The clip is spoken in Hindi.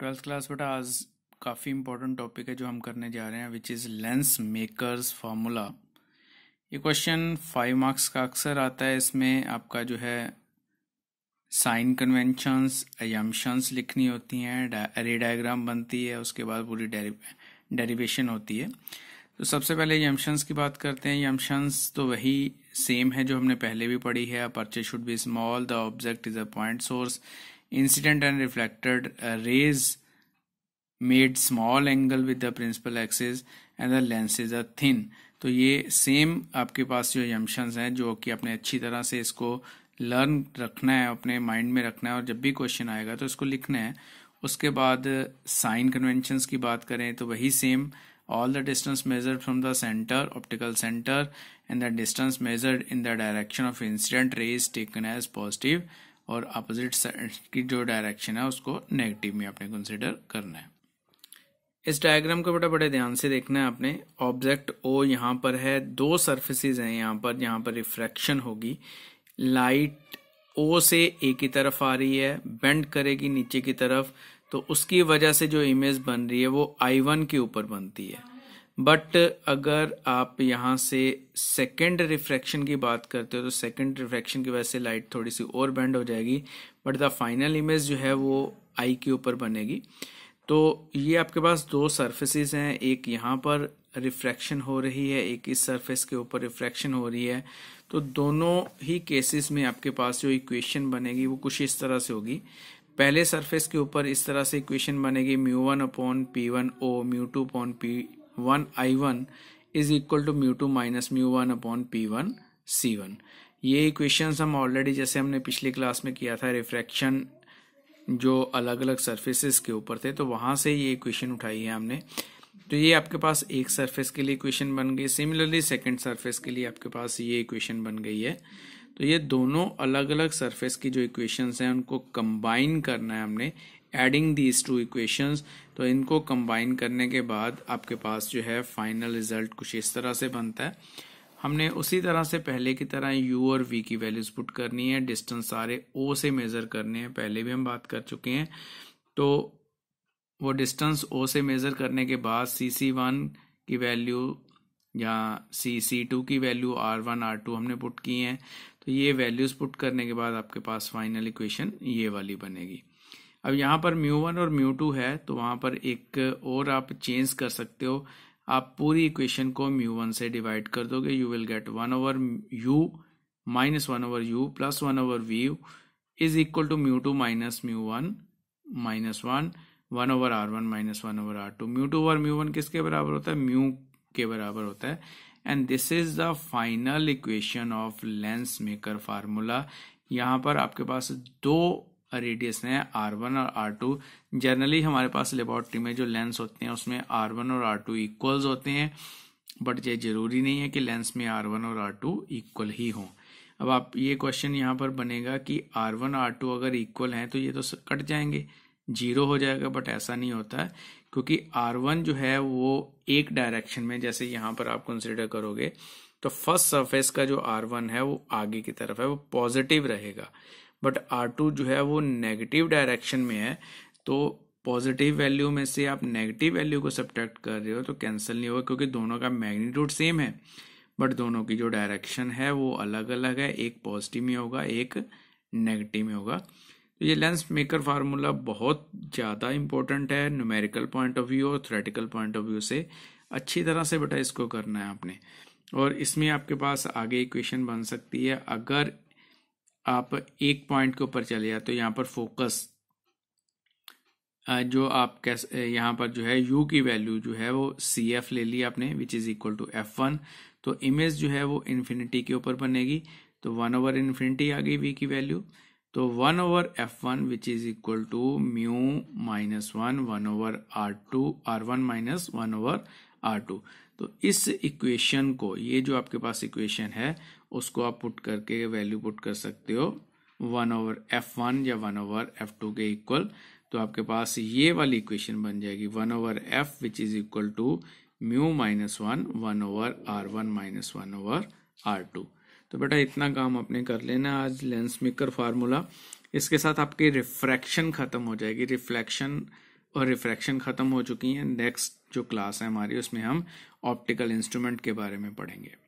ट्वेल्थ क्लास बेटा आज काफ़ी इंपॉर्टेंट टॉपिक है जो हम करने जा रहे हैं which is lens makers formula ये क्वेश्चन फाइव मार्क्स का अक्सर आता है इसमें आपका जो है साइन कन्वेंशंस एजम्पन्स लिखनी होती हैं अरे डायग्राम बनती है उसके बाद पूरी डेरिवेशन होती है तो सबसे पहले यम्शंस की बात करते हैं यम्शंस तो वही सेम है जो हमने पहले भी पढ़ी है aperture should be small the object is a point source Incident and reflected rays made small angle with the principal axis and the lenses are thin तो ये सेम आपके पास जो यम्शंस हैं जो कि आपने अच्छी तरह से इसको लर्न रखना है अपने माइंड में रखना है और जब भी क्वेश्चन आएगा तो इसको लिखना है उसके बाद साइन uh, कन्वेंशंस की बात करें तो वही same all the distance measured from the centre optical centre and the distance measured in the direction of incident rays taken as positive और अपोजिट साइड की जो डायरेक्शन है उसको नेगेटिव में आपने कंसिडर करना है इस डायग्राम को बेटा बड़े ध्यान से देखना है आपने ऑब्जेक्ट ओ यहाँ पर है दो सर्फेसिज हैं यहाँ पर जहाँ पर रिफ्रैक्शन होगी लाइट ओ से ए की तरफ आ रही है बेंड करेगी नीचे की तरफ तो उसकी वजह से जो इमेज बन रही है वो आई वन के ऊपर बनती है बट अगर आप यहाँ से सेकेंड रिफ्रैक्शन की बात करते हो तो सेकेंड रिफ्रैक्शन की वजह से लाइट थोड़ी सी और बैंड हो जाएगी बट द फाइनल इमेज जो है वो आई के ऊपर बनेगी तो ये आपके पास दो सर्फेसिस हैं एक यहाँ पर रिफ्रैक्शन हो रही है एक इस सरफेस के ऊपर रिफ्रैक्शन हो रही है तो दोनों ही केसेस में आपके पास जो इक्वेशन बनेगी वो कुछ इस तरह से होगी पहले सरफेस के ऊपर इस तरह से इक्वेशन बनेगी mu one upon P one O mu two upon P one I one is equal to mu two minus mu one upon P one C one ये इक्वेशन हम ऑलरेडी जैसे हमने पिछली क्लास में किया था रिफ्रैक्शन जो अलग अलग सर्फेसिस के ऊपर थे तो वहां से ये इक्वेशन उठाई है हमने तो ये आपके पास एक सरफेस के लिए इक्वेशन बन गई सिमिलरली सेकंड सरफेस के लिए आपके पास ये इक्वेशन बन गई है तो ये दोनों अलग अलग सरफेस की जो इक्वेशंस हैं उनको कंबाइन करना है हमने एडिंग दीज टू इक्वेशंस तो इनको कंबाइन करने के बाद आपके पास जो है फाइनल रिजल्ट कुछ इस तरह से बनता है हमने उसी तरह से पहले की तरह यू और वी की वैल्यूज पुट करनी है डिस्टेंस सारे ओ से मेजर करने हैं पहले भी हम बात कर चुके हैं तो वो डिस्टेंस ओ से मेज़र करने के बाद सी सी वन की वैल्यू या सी सी टू की value R one R two हमने पुट की है तो ये वैल्यूज़ पुट करने के बाद आपके पास फाइनल इक्वेशन ये वाली बनेगी अब यहाँ पर म्यू वन और म्यू टू है तो वहां पर एक और आप चेंज कर सकते हो आप पूरी इक्वेशन को म्यू वन से डिवाइड कर दोगे you will get one over U minus one over U plus one over V is equal to mu two minus mu one minus one one over R one minus one over R two mu two over mu one किसके बराबर होता है म्यू के बराबर होता है and this is the final equation of lens maker formula यहाँ पर आपके पास दो रेडियस है आर वन और आर टू जनरली हमारे पास लेबोरेटरी में जो लेंस होते हैं उसमें आर वन और आर टू इक्वल्स होते हैं बट ये जरूरी नहीं है कि लेंस में आर वन और आर टू इक्वल ही हों अब आप ये क्वेश्चन यहाँ पर बनेगा कि आर वन आर टू अगर इक्वल हैं तो ये तो कट जाएंगे जीरो हो जाएगा बट ऐसा नहीं होता है क्योंकि आर वन जो है वो एक डायरेक्शन में जैसे यहाँ पर आप कंसिडर करोगे तो फर्स्ट सरफेस का जो आर वन है वो आगे की तरफ है वो पॉजिटिव रहेगा बट आर टू जो है वो नेगेटिव डायरेक्शन में है तो पॉजिटिव वैल्यू में से आप नेगेटिव वैल्यू को सब्ट्रैक्ट कर रहे हो तो कैंसिल नहीं होगा क्योंकि दोनों का मैग्नीट्यूड सेम है बट दोनों की जो डायरेक्शन है वो अलग अलग है एक पॉजिटिव में होगा एक नेगेटिव में होगा तो ये लेंस मेकर फार्मूला बहुत ज़्यादा इंपॉर्टेंट है न्यूमेरिकल पॉइंट ऑफ व्यू और थ्रेटिकल पॉइंट ऑफ व्यू से अच्छी तरह से बेटा इसको करना है आपने और इसमें आपके पास आगे इक्वेशन बन सकती है अगर आप एक पॉइंट के ऊपर चले जाते हो यहाँ पर फोकस जो आप कैसे यहाँ पर जो है यू की वैल्यू जो है वो सी एफ ले ली आपने which is equal to F one तो इमेज जो है वो इन्फिनिटी के ऊपर बनेगी तो वन ओवर इन्फिनिटी आ गई वी की वैल्यू तो one over F one which is equal to mu minus one one over R two R one minus one over R two तो इस इक्वेशन को ये जो आपके पास इक्वेशन है उसको आप पुट करके वैल्यू पुट कर सकते हो वन ओवर एफ वन या वन ओवर एफ टू के इक्वल तो आपके पास ये वाली इक्वेशन बन जाएगी one over F which is equal to mu minus one one over R one minus one over R two तो बेटा इतना काम आपने कर लेना आज लेंस मेकर फार्मूला इसके साथ आपकी रिफ्रैक्शन ख़त्म हो जाएगी रिफ्लेक्शन और रिफ्रैक्शन ख़त्म हो चुकी है नेक्स्ट जो क्लास है हमारी उसमें हम ऑप्टिकल इंस्ट्रूमेंट के बारे में पढ़ेंगे